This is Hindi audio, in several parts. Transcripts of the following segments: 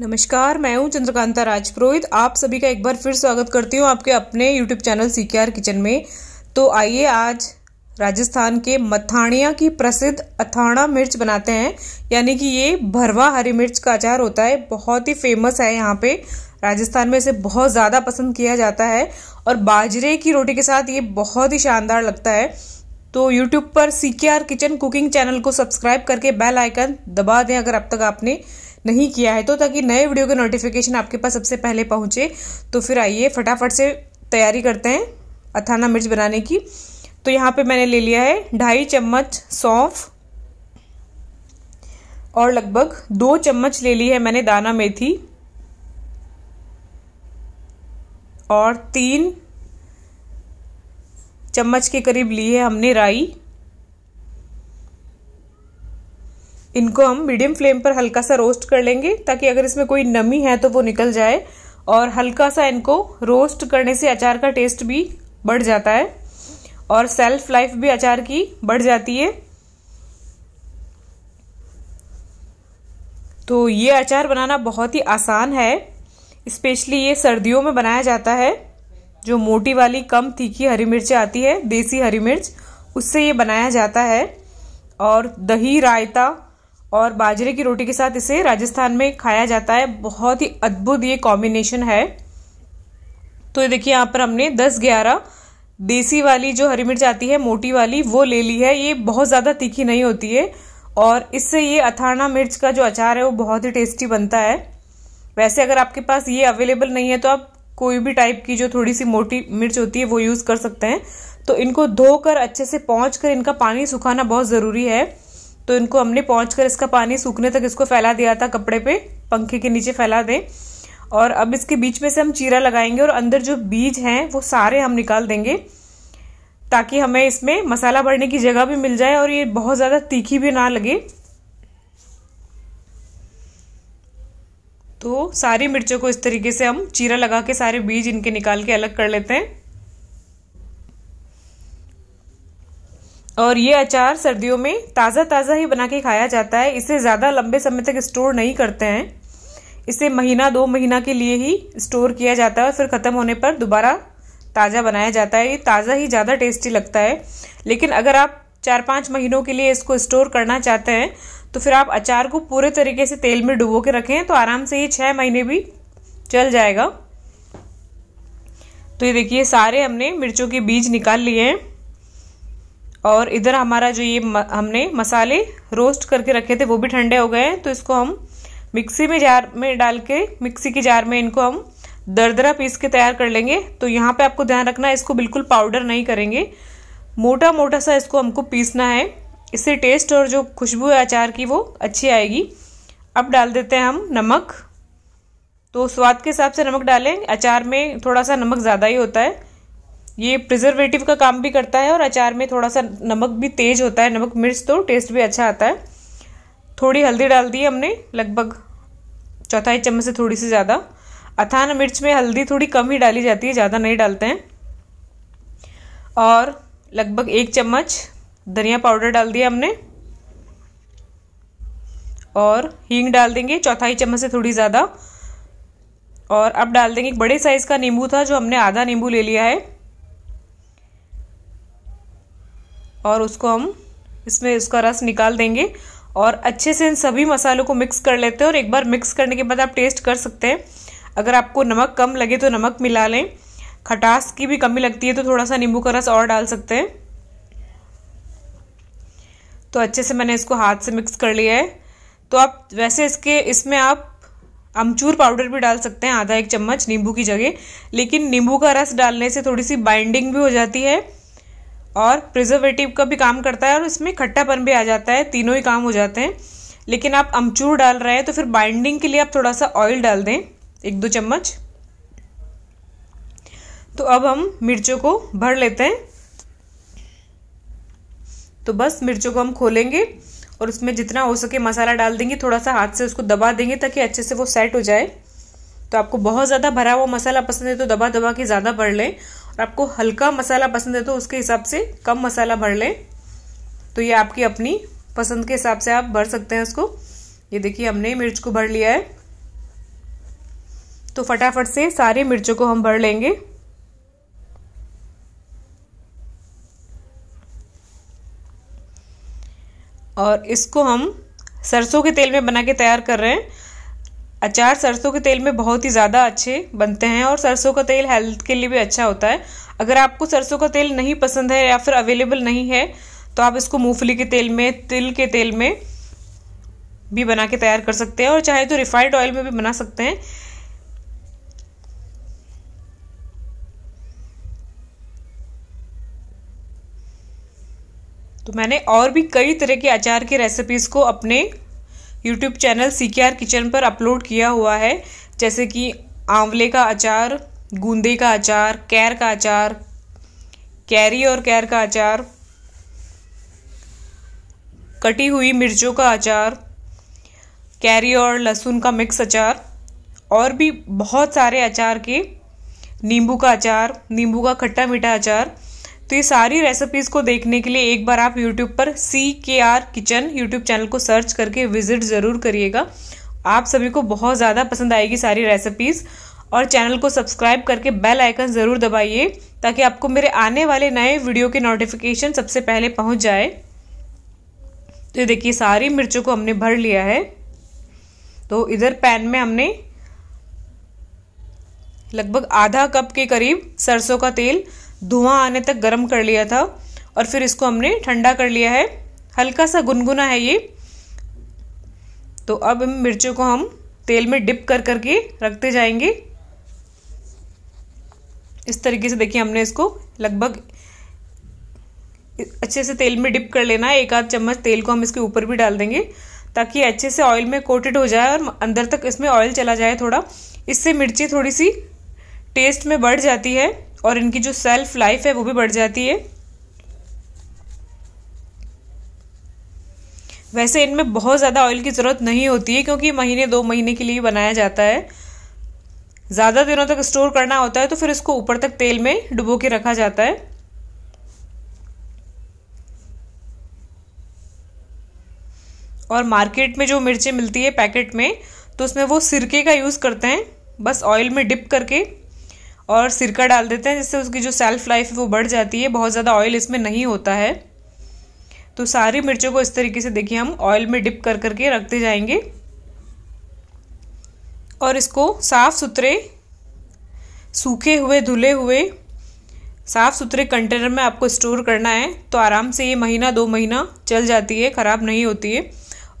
नमस्कार मैं हूं चंद्रकांता राजपुरोहित आप सभी का एक बार फिर स्वागत करती हूं आपके अपने यूट्यूब चैनल सी किचन में तो आइए आज राजस्थान के मथाणिया की प्रसिद्ध अथाणा मिर्च बनाते हैं यानी कि ये भरवा हरी मिर्च का अचार होता है बहुत ही फेमस है यहाँ पे राजस्थान में इसे बहुत ज़्यादा पसंद किया जाता है और बाजरे की रोटी के साथ ये बहुत ही शानदार लगता है तो YouTube पर सी किचन कुकिंग चैनल को सब्सक्राइब करके बेल आइकन दबा दें अगर अब तक आपने नहीं किया है तो ताकि नए वीडियो के नोटिफिकेशन आपके पास सबसे पहले पहुंचे तो फिर आइए फटाफट से तैयारी करते हैं अथाना मिर्च बनाने की तो यहाँ पे मैंने ले लिया है ढाई चम्मच सौंफ और लगभग दो चम्मच ले ली है मैंने दाना मेथी और तीन चम्मच के करीब ली है हमने राई इनको हम मीडियम फ्लेम पर हल्का सा रोस्ट कर लेंगे ताकि अगर इसमें कोई नमी है तो वो निकल जाए और हल्का सा इनको रोस्ट करने से अचार का टेस्ट भी बढ़ जाता है और सेल्फ लाइफ भी अचार की बढ़ जाती है तो ये अचार बनाना बहुत ही आसान है स्पेशली ये सर्दियों में बनाया जाता है जो मोटी वाली कम तीखी हरी मिर्च आती है देसी हरी मिर्च उससे ये बनाया जाता है और दही रायता और बाजरे की रोटी के साथ इसे राजस्थान में खाया जाता है बहुत ही अद्भुत ये कॉम्बिनेशन है तो ये देखिए यहाँ पर हमने दस ग्यारह देसी वाली जो हरी मिर्च आती है मोटी वाली वो ले ली है ये बहुत ज़्यादा तीखी नहीं होती है और इससे ये अथाना मिर्च का जो अचार है वो बहुत ही टेस्टी बनता है वैसे अगर आपके पास ये अवेलेबल नहीं है तो आप कोई भी टाइप की जो थोड़ी सी मोटी मिर्च होती है वो यूज़ कर सकते हैं तो इनको धोकर अच्छे से पहुँच कर इनका पानी सुखाना बहुत ज़रूरी है तो इनको हमने पहुँच कर इसका पानी सूखने तक इसको फैला दिया था कपड़े पे पंखे के नीचे फैला दें और अब इसके बीच में से हम चीरा लगाएंगे और अंदर जो बीज हैं वो सारे हम निकाल देंगे ताकि हमें इसमें मसाला भरने की जगह भी मिल जाए और ये बहुत ज़्यादा तीखी भी ना लगे तो सारी मिर्चों को इस तरीके से हम चीरा लगा के सारे बीज इनके निकाल के अलग कर लेते हैं और ये अचार सर्दियों में ताज़ा ताज़ा ही बना के खाया जाता है इसे ज़्यादा लंबे समय तक स्टोर नहीं करते हैं इसे महीना दो महीना के लिए ही स्टोर किया जाता है और फिर ख़त्म होने पर दोबारा ताज़ा बनाया जाता है ये ताज़ा ही ज़्यादा टेस्टी लगता है लेकिन अगर आप चार पाँच महीनों के लिए इसको स्टोर करना चाहते हैं तो फिर आप अचार को पूरे तरीके से तेल में डुबो के रखें तो आराम से ये छः महीने भी चल जाएगा तो ये देखिए सारे हमने मिर्चों के बीज निकाल लिए हैं और इधर हमारा जो ये हमने मसाले रोस्ट करके रखे थे वो भी ठंडे हो गए हैं तो इसको हम मिक्सी में जार में डाल के मिक्सी के जार में इनको हम दरदरा पीस के तैयार कर लेंगे तो यहाँ पे आपको ध्यान रखना है इसको बिल्कुल पाउडर नहीं करेंगे मोटा मोटा सा इसको हमको पीसना है इससे टेस्ट और जो खुशबू है अचार की वो अच्छी आएगी अब डाल देते हैं हम नमक तो स्वाद के हिसाब से नमक डालें अचार में थोड़ा सा नमक ज़्यादा ही होता है ये प्रिजर्वेटिव का काम भी करता है और अचार में थोड़ा सा नमक भी तेज होता है नमक मिर्च तो टेस्ट भी अच्छा आता है थोड़ी हल्दी डाल दी हमने लगभग चौथाई चम्मच से थोड़ी सी ज़्यादा अथान मिर्च में हल्दी थोड़ी कम ही डाली जाती है ज़्यादा नहीं डालते हैं और लगभग एक चम्मच धनिया पाउडर डाल दिया हमने और हींग डाल देंगे चौथाई चम्मच से थोड़ी ज़्यादा और अब डाल देंगे एक बड़े साइज़ का नींबू था जो हमने आधा नींबू ले लिया है और उसको हम इसमें इसका रस निकाल देंगे और अच्छे से इन सभी मसालों को मिक्स कर लेते हैं और एक बार मिक्स करने के बाद आप टेस्ट कर सकते हैं अगर आपको नमक कम लगे तो नमक मिला लें खटास की भी कमी लगती है तो थोड़ा सा नींबू का रस और डाल सकते हैं तो अच्छे से मैंने इसको हाथ से मिक्स कर लिया है तो आप वैसे इसके इसमें आप अमचूर पाउडर भी डाल सकते हैं आधा एक चम्मच नींबू की जगह लेकिन नींबू का रस डालने से थोड़ी सी बाइंडिंग भी हो जाती है और प्रिजर्वेटिव का भी काम करता है और इसमें खट्टापन भी आ जाता है तीनों ही काम हो जाते हैं लेकिन आप अमचूर डाल रहे हैं तो फिर बाइंडिंग के लिए आप थोड़ा सा ऑयल डाल दें एक दो चम्मच तो अब हम मिर्चों को भर लेते हैं तो बस मिर्चों को हम खोलेंगे और उसमें जितना हो सके मसाला डाल देंगे थोड़ा सा हाथ से उसको दबा देंगे ताकि अच्छे से वो सेट हो जाए तो आपको बहुत ज़्यादा भरा हुआ मसाला पसंद है तो दबा दबा के ज़्यादा भर लें और आपको हल्का मसाला पसंद है तो उसके हिसाब से कम मसाला भर लें तो ये आपकी अपनी पसंद के हिसाब से आप भर सकते हैं उसको ये देखिए हमने मिर्च को भर लिया है तो फटाफट से सारे मिर्चों को हम भर लेंगे और इसको हम सरसों के तेल में बना के तैयार कर रहे हैं अचार सरसों के तेल में बहुत ही ज़्यादा अच्छे बनते हैं और सरसों का तेल हेल्थ के लिए भी अच्छा होता है अगर आपको सरसों का तेल नहीं पसंद है या फिर अवेलेबल नहीं है तो आप इसको मूंगफली के तेल में तिल के तेल में भी बना के तैयार कर सकते हैं और चाहे तो रिफाइंड ऑयल में भी बना सकते हैं तो मैंने और भी कई तरह के अचार की रेसिपीज़ को अपने YouTube channel C R kitchen पर अपलोड किया हुआ है जैसे कि आंवले का अचार गूंदे का अचार कैर का अचार कैरी और कैर का अचार कटी हुई मिर्चों का अचार कैरी और लहसुन का मिक्स अचार और भी बहुत सारे अचार के नींबू का अचार नींबू का खट्टा मीठा अचार तो ये सारी रेसिपीज़ को देखने के लिए एक बार आप यूट्यूब पर C K R kitchen YouTube channel को सर्च करके विजिट ज़रूर करिएगा आप सभी को बहुत ज़्यादा पसंद आएगी सारी रेसिपीज़ और चैनल को सब्सक्राइब करके बेल आइकन ज़रूर दबाइए ताकि आपको मेरे आने वाले नए वीडियो के नोटिफिकेशन सबसे पहले पहुंच जाए तो ये देखिए सारी मिर्चों को हमने भर लिया है तो इधर पैन में हमने लगभग आधा कप के करीब सरसों का तेल धुआं आने तक गर्म कर लिया था और फिर इसको हमने ठंडा कर लिया है हल्का सा गुनगुना है ये तो अब इन मिर्चों को हम तेल में डिप कर करके रखते जाएंगे इस तरीके से देखिए हमने इसको लगभग अच्छे से तेल में डिप कर लेना है एक आध चम्मच तेल को हम इसके ऊपर भी डाल देंगे ताकि अच्छे से ऑयल में कोटेड हो जाए और अंदर तक इसमें ऑयल चला जाए थोड़ा इससे मिर्ची थोड़ी सी टेस्ट में बढ़ जाती है और इनकी जो सेल्फ लाइफ है वो भी बढ़ जाती है वैसे इनमें बहुत ज़्यादा ऑयल की ज़रूरत नहीं होती है क्योंकि महीने दो महीने के लिए बनाया जाता है ज़्यादा दिनों तक स्टोर करना होता है तो फिर इसको ऊपर तक तेल में डुबो के रखा जाता है और मार्केट में जो मिर्ची मिलती है पैकेट में तो उसमें वो सिरके का यूज़ करते हैं बस ऑयल में डिप करके और सिरका डाल देते हैं जिससे उसकी जो सेल्फ लाइफ है वो बढ़ जाती है बहुत ज़्यादा ऑयल इसमें नहीं होता है तो सारी मिर्चों को इस तरीके से देखिए हम ऑयल में डिप कर करके रखते जाएंगे और इसको साफ़ सुथरे सूखे हुए धुले हुए साफ़ सुथरे कंटेनर में आपको स्टोर करना है तो आराम से ये महीना दो महीना चल जाती है ख़राब नहीं होती है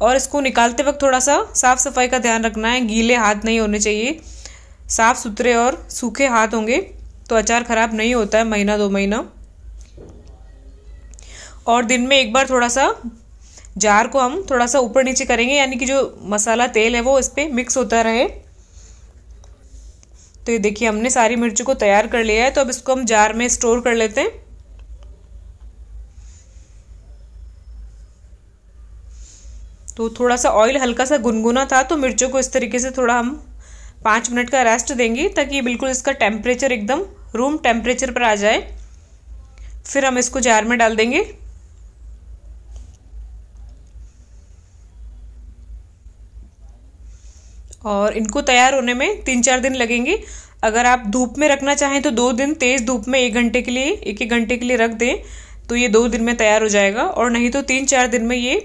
और इसको निकालते वक्त थोड़ा सा साफ़ सफाई का ध्यान रखना है गीले हाथ नहीं होने चाहिए साफ़ सुथरे और सूखे हाथ होंगे तो अचार ख़राब नहीं होता है महीना दो महीना और दिन में एक बार थोड़ा सा जार को हम थोड़ा सा ऊपर नीचे करेंगे यानी कि जो मसाला तेल है वो इस पर मिक्स होता रहे तो ये देखिए हमने सारी मिर्ची को तैयार कर लिया है तो अब इसको हम जार में स्टोर कर लेते हैं तो थोड़ा सा ऑयल हल्का सा गुनगुना था तो मिर्चों को इस तरीके से थोड़ा हम पाँच मिनट का रेस्ट देंगे ताकि बिल्कुल इसका टेम्परेचर एकदम रूम टेम्परेचर पर आ जाए फिर हम इसको जार में डाल देंगे और इनको तैयार होने में तीन चार दिन लगेंगे अगर आप धूप में रखना चाहें तो दो दिन तेज़ धूप में एक घंटे के लिए एक एक घंटे के लिए रख दें तो ये दो दिन में तैयार हो जाएगा और नहीं तो तीन चार दिन में ये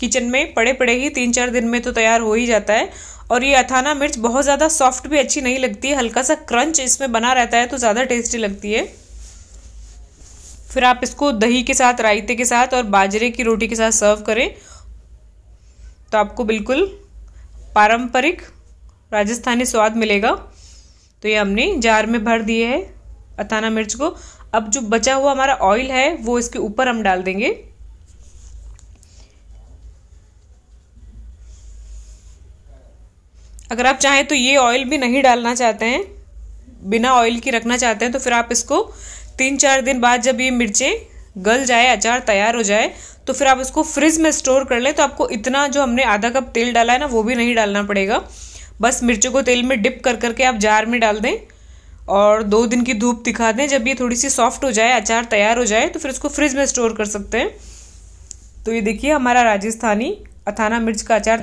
किचन में पड़े पड़े ही तीन चार दिन में तो तैयार हो ही जाता है और ये अथाना मिर्च बहुत ज़्यादा सॉफ्ट भी अच्छी नहीं लगती है हल्का सा क्रंच इसमें बना रहता है तो ज़्यादा टेस्टी लगती है फिर आप इसको दही के साथ रायते के साथ और बाजरे की रोटी के साथ सर्व करें तो आपको बिल्कुल पारंपरिक राजस्थानी स्वाद मिलेगा तो ये हमने जार में भर दिए है अथाना मिर्च को अब जो बचा हुआ हमारा ऑयल है वो इसके ऊपर हम डाल देंगे अगर आप चाहें तो ये ऑयल भी नहीं डालना चाहते हैं बिना ऑयल की रखना चाहते हैं तो फिर आप इसको तीन चार दिन बाद जब ये मिर्चें गल जाए अचार तैयार हो जाए तो फिर आप इसको फ्रिज में स्टोर कर लें तो आपको इतना जो हमने आधा कप तेल डाला है ना वो भी नहीं डालना पड़ेगा बस मिर्चों को तेल में डिप कर करके आप जार में डाल दें और दो दिन की धूप दिखा दें जब ये थोड़ी सी सॉफ्ट हो जाए अचार तैयार हो जाए तो फिर इसको फ्रिज में स्टोर कर सकते हैं तो ये देखिए हमारा राजस्थानी अथाना मिर्च का अचार